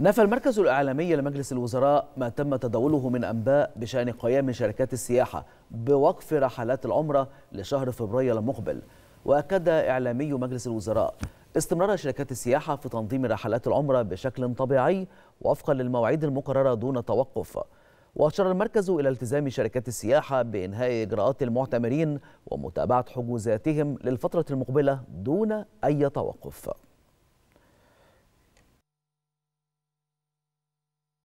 نفى المركز الإعلامي لمجلس الوزراء ما تم تداوله من أنباء بشأن قيام شركات السياحة بوقف رحلات العمرة لشهر فبراير المقبل وأكد إعلامي مجلس الوزراء استمرار شركات السياحة في تنظيم رحلات العمرة بشكل طبيعي وفقا للمواعيد المقررة دون توقف وأشار المركز إلى التزام شركات السياحة بإنهاء إجراءات المعتمرين ومتابعة حجوزاتهم للفترة المقبلة دون أي توقف